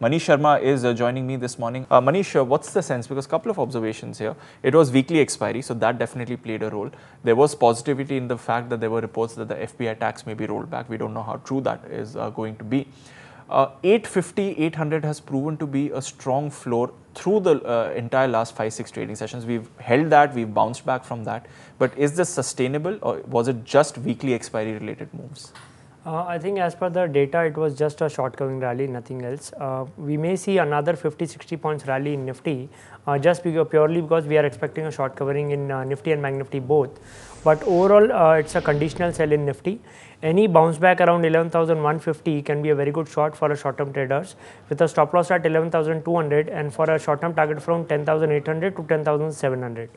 Manish Sharma is uh, joining me this morning. Uh, Manish, uh, what's the sense? Because a couple of observations here. It was weekly expiry, so that definitely played a role. There was positivity in the fact that there were reports that the FBI tax may be rolled back. We don't know how true that is uh, going to be. Uh, 850, 800 has proven to be a strong floor through the uh, entire last five, six trading sessions. We've held that, we've bounced back from that. But is this sustainable or was it just weekly expiry related moves? Uh, I think as per the data, it was just a short covering rally, nothing else. Uh, we may see another 50-60 points rally in Nifty, uh, just because, purely because we are expecting a short covering in uh, Nifty and Magnifty both. But overall, uh, it's a conditional sell in Nifty. Any bounce back around 11,150 can be a very good shot for a short-term traders with a stop loss at 11,200 and for a short-term target from 10,800 to 10,700.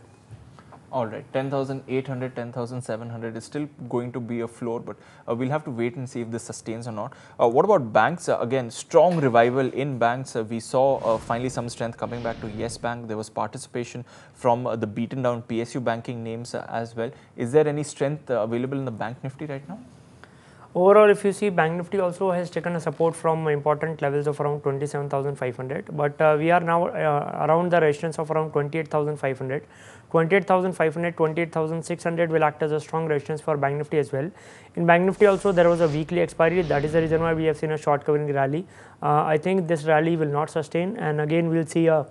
All right, 10,800, 10,700 is still going to be a floor, but uh, we'll have to wait and see if this sustains or not. Uh, what about banks? Uh, again, strong revival in banks. Uh, we saw uh, finally some strength coming back to Yes Bank. There was participation from uh, the beaten down PSU banking names as well. Is there any strength available in the bank nifty right now? Overall, if you see Bank Nifty also has taken a support from important levels of around 27,500, but uh, we are now uh, around the resistance of around 28,500. 28,500, 28,600 will act as a strong resistance for Bank Nifty as well. In Bank Nifty also there was a weekly expiry, that is the reason why we have seen a short covering rally. Uh, I think this rally will not sustain and again we will see a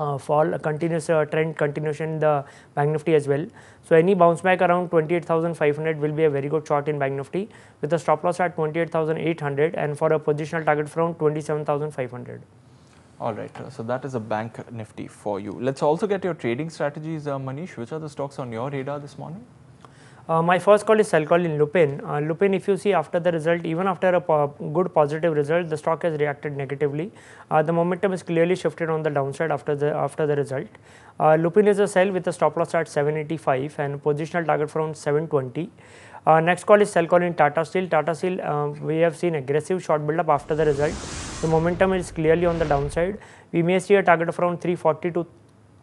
uh, fall, a continuous uh, trend continuation in the Bank Nifty as well. So, any bounce back around 28,500 will be a very good shot in Bank Nifty with a stop loss at 28,800 and for a positional target from 27,500. All right, uh, so that is a Bank Nifty for you. Let's also get your trading strategies, uh, Manish. Which are the stocks on your radar this morning? Uh, my first call is sell call in Lupin. Uh, Lupin, if you see after the result, even after a po good positive result, the stock has reacted negatively. Uh, the momentum is clearly shifted on the downside after the after the result. Uh, Lupin is a sell with a stop loss at 785 and positional target from 720. Uh, next call is sell call in Tata Steel. Tata Steel, uh, we have seen aggressive short build up after the result. The momentum is clearly on the downside. We may see a target of around 340 to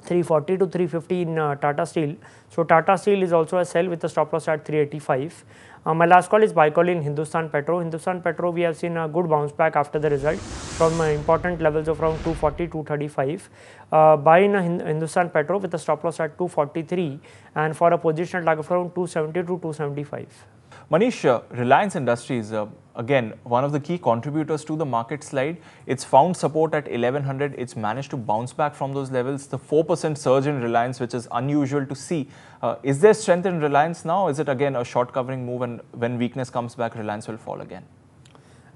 340 to 350 in uh, Tata Steel. So, Tata Steel is also a sell with a stop loss at 385. Uh, my last call is buy call in Hindustan Petro. Hindustan Petro we have seen a good bounce back after the result from uh, important levels of around 240 235. Uh, buy in Hindustan Petro with a stop loss at 243 and for a position at lag around 270 to 275. Manish, Reliance Industries, uh, again, one of the key contributors to the market slide. It's found support at 1100. It's managed to bounce back from those levels. The 4% surge in Reliance, which is unusual to see. Uh, is there strength in Reliance now? Is it again a short covering move and when weakness comes back, Reliance will fall again?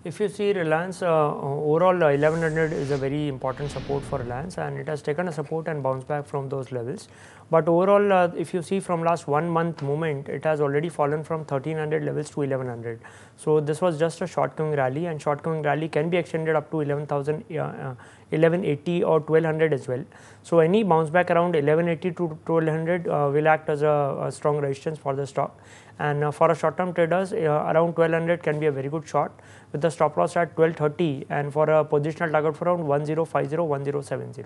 If you see Reliance, uh, overall 1100 is a very important support for Reliance and it has taken a support and bounced back from those levels. But overall, uh, if you see from last one month movement, it has already fallen from 1300 levels to 1100. So this was just a short coming rally and short coming rally can be extended up to 11,000, uh, uh, 1180 or 1200 as well. So any bounce back around 1180 to 1200 uh, will act as a, a, strong resistance for the stock. And uh, for a short term traders, uh, around 1200 can be a very good shot with the stop loss at 1230 and for a positional target for around 1050, 1070.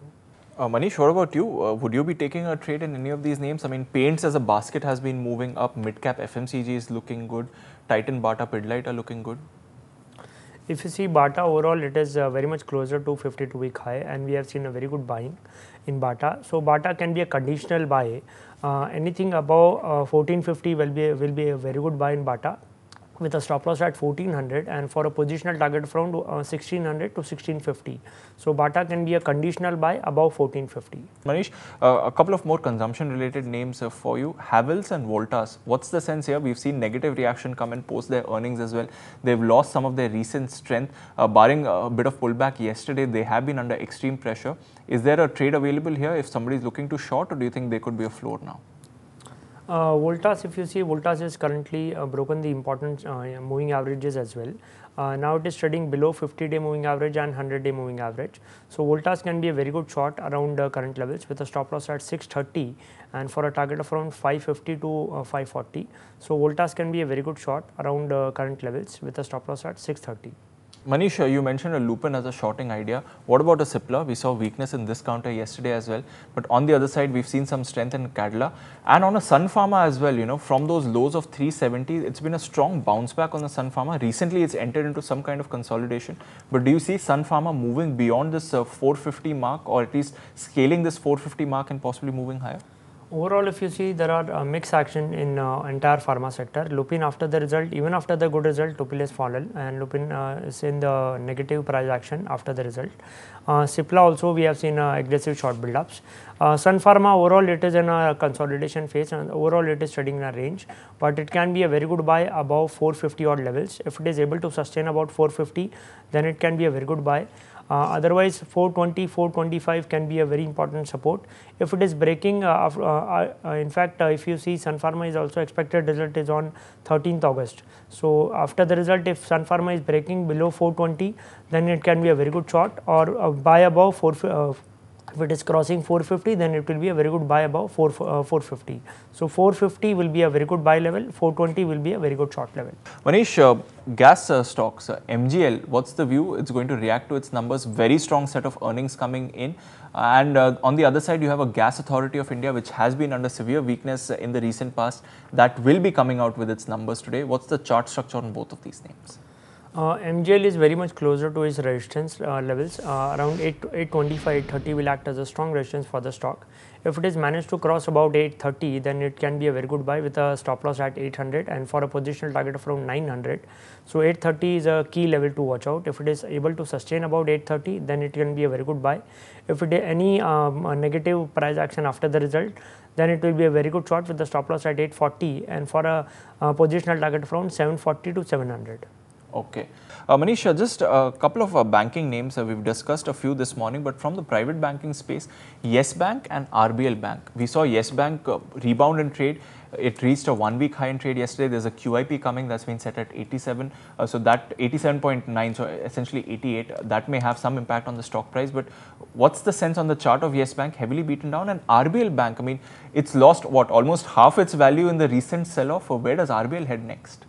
Uh, Manish, what about you? Uh, would you be taking a trade in any of these names? I mean, paints as a basket has been moving up. Midcap FMCG is looking good. Titan, Bata, Pidlight are looking good. If you see Bata overall, it is uh, very much closer to 52 week high, and we have seen a very good buying in Bata. So Bata can be a conditional buy. Uh, anything above 1450 uh, will be a, will be a very good buy in Bata with a stop loss at 1400 and for a positional target from uh, 1600 to 1650. So Bata can be a conditional buy above 1450. Manish, uh, a couple of more consumption related names uh, for you, Havels and Voltas. What's the sense here? We've seen negative reaction come and post their earnings as well. They've lost some of their recent strength. Uh, barring a bit of pullback yesterday, they have been under extreme pressure. Is there a trade available here if somebody is looking to short or do you think they could be a floor now? Uh, Voltas, if you see, Voltas is currently uh, broken the important uh, moving averages as well. Uh, now it is trading below 50 day moving average and 100 day moving average. So Voltas can be a very good shot around uh, current levels with a stop loss at 630 and for a target of around 550 to uh, 540. So Voltas can be a very good shot around current levels with a stop loss at 630. Manisha, you mentioned a Lupin as a shorting idea. What about a Sipla? We saw weakness in this counter yesterday as well. But on the other side, we've seen some strength in Cadla. And on a Sun Pharma as well, you know, from those lows of 370, it's been a strong bounce back on the Sun Pharma. Recently, it's entered into some kind of consolidation. But do you see Sun Pharma moving beyond this uh, 450 mark or at least scaling this 450 mark and possibly moving higher? Overall, if you see, there are uh, mixed action in uh, entire pharma sector. Lupin after the result, even after the good result, Lupin is fallen and Lupin uh, is in the negative price action after the result. Uh, also we have seen uh, aggressive short build-ups. Uh, Sun Pharma overall it is in a consolidation phase and overall it is trading in a range, but it can be a very good buy above 450 odd levels. If it is able to sustain about 450, then it can be a very good buy. Uh, otherwise 420, 425 can be a very important support. If it is breaking, uh, uh, in fact, if you see Sun Pharma is also expected result is on 13th August. So after the result, if Sun Pharma is breaking below 420, then it can be a very good shot or buy above 450 if it is crossing 450 then it will be a very good buy above 4, uh, 450. So 450 will be a very good buy level, 420 will be a very good short level. Manish, uh, gas uh, stocks, uh, MGL, what's the view? It's going to react to its numbers, very strong set of earnings coming in. And uh, on the other side, you have a Gas Authority of India, which has been under severe weakness in the recent past, that will be coming out with its numbers today. What's the chart structure on both of these names? Uh, MGL is very much closer to its resistance uh, levels uh, around 8 825 830 will act as a strong resistance for the stock. If it is managed to cross about 830 then it can be a very good buy with a stop loss at 800 and for a positional target of around 900. So 830 is a key level to watch out. If it is able to sustain about 830 then it can be a very good buy. If it any um, negative price action after the result then it will be a very good short with the stop loss at 840 and for a, a positional target of around 740 to 700. Okay. Uh, Manisha, just a couple of uh, banking names. Uh, we've discussed a few this morning, but from the private banking space, Yes Bank and RBL Bank. We saw Yes Bank uh, rebound in trade. It reached a one-week high in trade yesterday. There's a QIP coming that's been set at 87. Uh, so that 87.9, so essentially 88, that may have some impact on the stock price. But what's the sense on the chart of Yes Bank heavily beaten down and RBL Bank? I mean, it's lost what almost half its value in the recent sell-off. Where does RBL head next?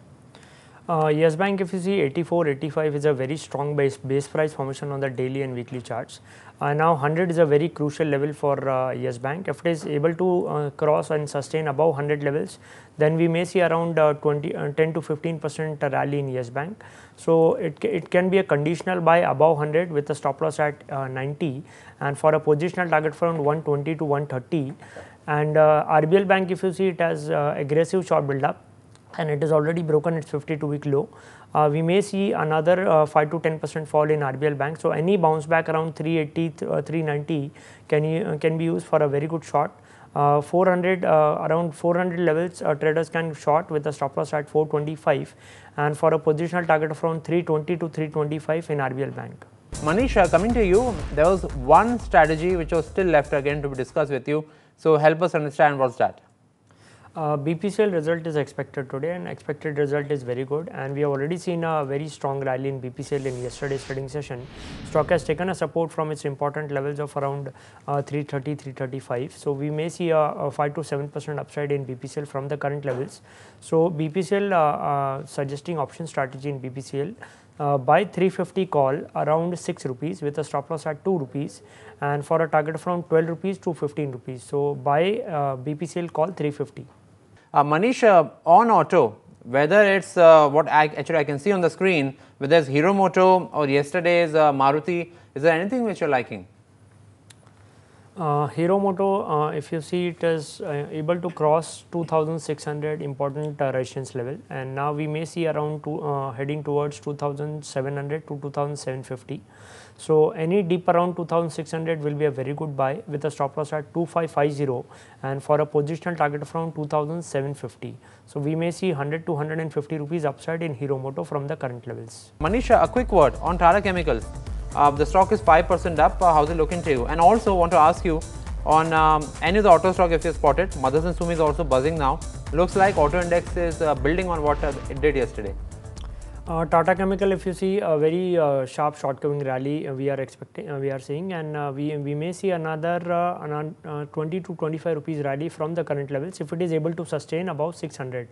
Uh, yes Bank if you see 84, 85 is a very strong base, base price formation on the daily and weekly charts. Uh, now 100 is a very crucial level for uh, Yes Bank. If it is able to uh, cross and sustain above 100 levels, then we may see around uh, 20, uh, 10 to 15 percent rally in Yes Bank. So it, it can be a conditional buy above 100 with a stop loss at uh, 90 and for a positional target from 120 to 130. And RBL Bank if you see it has aggressive short build up and it is already broken its 52 week low. Uh, we may see another uh, 5 to 10 percent fall in RBL Bank. So, any bounce back around 380, uh, 390 can, you, uh, can be used for a very good shot. Uh, 400 uh, around 400 levels traders can short with a stop loss at 425 and for a positional target of around 320 to 325 in RBL Bank. Manisha coming to you there was one strategy which was still left again to be discussed with you. So, help us understand what is that. Uh, BPCL result is expected today and expected result is very good and we have already seen a very strong rally in BPCL in yesterday's trading session. Stock has taken a support from its important levels of around uh, 330, 335. So we may see a, 5 to 7 percent upside in BPCL from the current levels. So BPCL uh, uh, suggesting option strategy in BPCL uh, buy 350 call around 6 rupees with a stop loss at 2 rupees and for a target from 12 rupees to 15 rupees. So buy uh, BPCL call 350. Uh, on auto, whether it's uh, what I, actually I can see on the screen, whether it's Hero Moto or yesterday's uh, Maruti, is there anything which you're liking? Uh, Hero Moto, uh, if you see, it is able to cross 2,600 important resistance level, and now we may see around to, heading towards 2,700 to 2,750. So, any dip around 2600 will be a very good buy with a stop loss at 2550 and for a positional target around 2750. So, we may see 100 to 150 rupees upside in Hero Moto from the current levels. Manisha, a quick word on Tara Chemicals. Uh, the stock is 5% up, uh, how's it looking to you? And also want to ask you on um, any of the auto stock if you spotted, Mothers and Sumi is also buzzing now. Looks like auto index is uh, building on what uh, it did yesterday. Uh, Tata Chemical, if you see a very uh, sharp shortcoming rally, uh, we are expecting, uh, we are seeing, and uh, we we may see another uh, 20 to 25 rupees rally from the current levels if it is able to sustain above 600.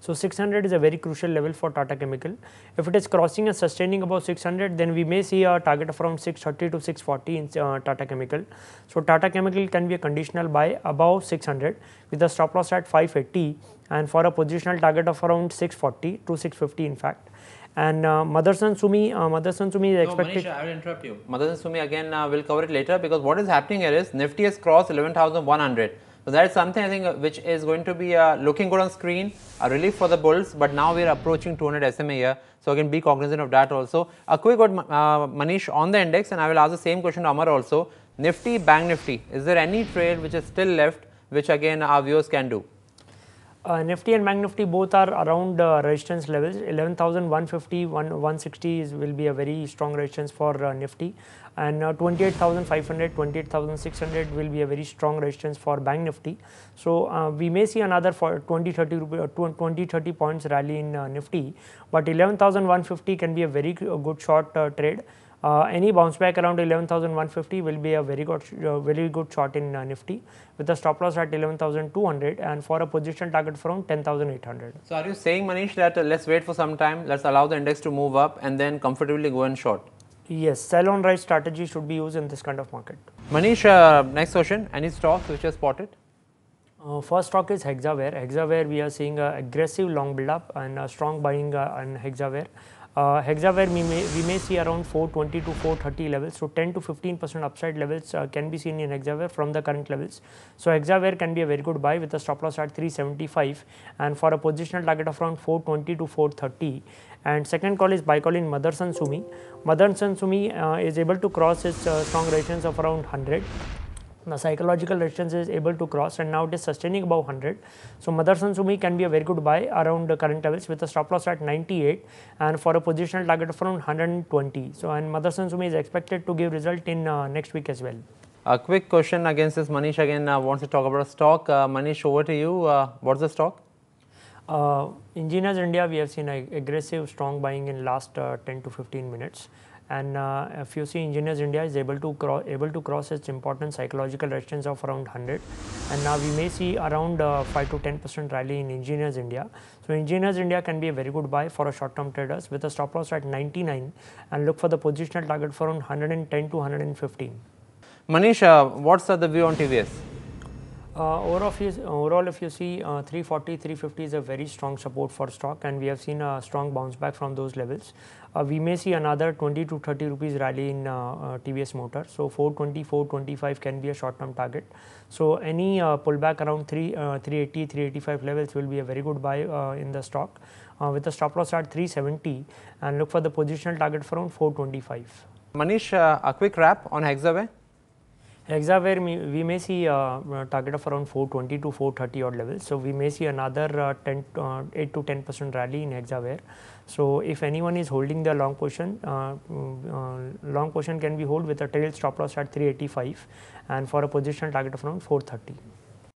So 600 is a very crucial level for Tata Chemical. If it is crossing and sustaining above 600, then we may see a target of around 630 to 640 in Tata Chemical. So Tata Chemical can be a conditional buy above 600 with a stop loss at 580 and for a positional target of around 640 to 650 in fact and uh, Motherson Sumi, uh, Motherson Sumi is expected. No, Manisha, I will interrupt you. Motherson Sumi again, uh, we'll cover it later because what is happening here is Nifty has crossed 11,100. So that is something I think uh, which is going to be uh, looking good on screen, a relief for the bulls. But now we are approaching 200 SMA here, so again be cognizant of that also. A quick word, uh, Manish, on the index, and I will ask the same question to Amar also. Nifty, Bank Nifty, is there any trade which is still left, which again our viewers can do? Uh, Nifty and Bank Nifty both are around uh, resistance levels. 11,150, 160 is, will be a very strong resistance for uh, Nifty and uh, 28,500, 28,600 will be a very strong resistance for Bank Nifty. So, uh, we may see another for 20, 30 rupee, uh, 20, 30 points rally in uh, Nifty, but 11,150 can be a very good short uh, trade. Uh, any bounce back around 11,150 will be a very good, uh, very good shot in uh, Nifty with a stop loss at 11,200 and for a position target from 10,800. So are you saying Manish that uh, let's wait for some time, let's allow the index to move up and then comfortably go and short? Yes, sell on rise strategy should be used in this kind of market. Manish, uh, next question, any stocks which are spotted? Uh, first stock is Hexaware. Hexaware, we are seeing uh, aggressive long build up and uh, strong buying uh, on Hexaware. Uh, Hexaware we may, we may see around 420 to 430 levels. So, 10 to 15 percent upside levels uh, can be seen in Hexaware from the current levels. So, Hexaware can be a very good buy with a stop loss at 375 and for a positional target of around 420 to 430. And second call is buy call in Motherson Sumi. Motherson Sumi uh, is able to cross its uh, strong resistance of around 100 the psychological resistance is able to cross and now it is sustaining above 100. So, Mother Sumi can be a very good buy around current levels with a stop loss at 98 and for a positional target of around 120. So, and Mother Sumi is expected to give result in uh, next week as well. A quick question against this Manish again uh, wants to talk about a stock. Uh, Manish over to you, uh, what's the stock? in uh, Gina's India we have seen aggressive strong buying in last uh, 10 to 15 minutes and uh, if you see engineers india is able to cross able to cross its important psychological resistance of around 100 and now we may see around uh, 5 to 10 percent rally in engineers india so engineers india can be a very good buy for a short term traders with a stop loss at 99 and look for the positional target for around 110 to 115 Manisha, what's the view on tvs uh, overall, if you, overall, if you see uh, 340, 350 is a very strong support for stock and we have seen a strong bounce back from those levels. Uh, we may see another 20 to 30 rupees rally in uh, uh, TBS motor. So 420, 425 can be a short term target. So any uh, pullback around 3, 380, 385 levels will be a very good buy in the stock with a stop loss at 370 and look for the positional target from around 425. Manish, a quick wrap on Hexaway. Exaware, we may see a target of around 420 to 430 odd levels. So, we may see another uh, 10 uh, 8 to 10 percent rally in Exaware. So, if anyone is holding the long position, uh, mm, long position can be hold with a trail stop loss at 385 and for a positional target of around 430.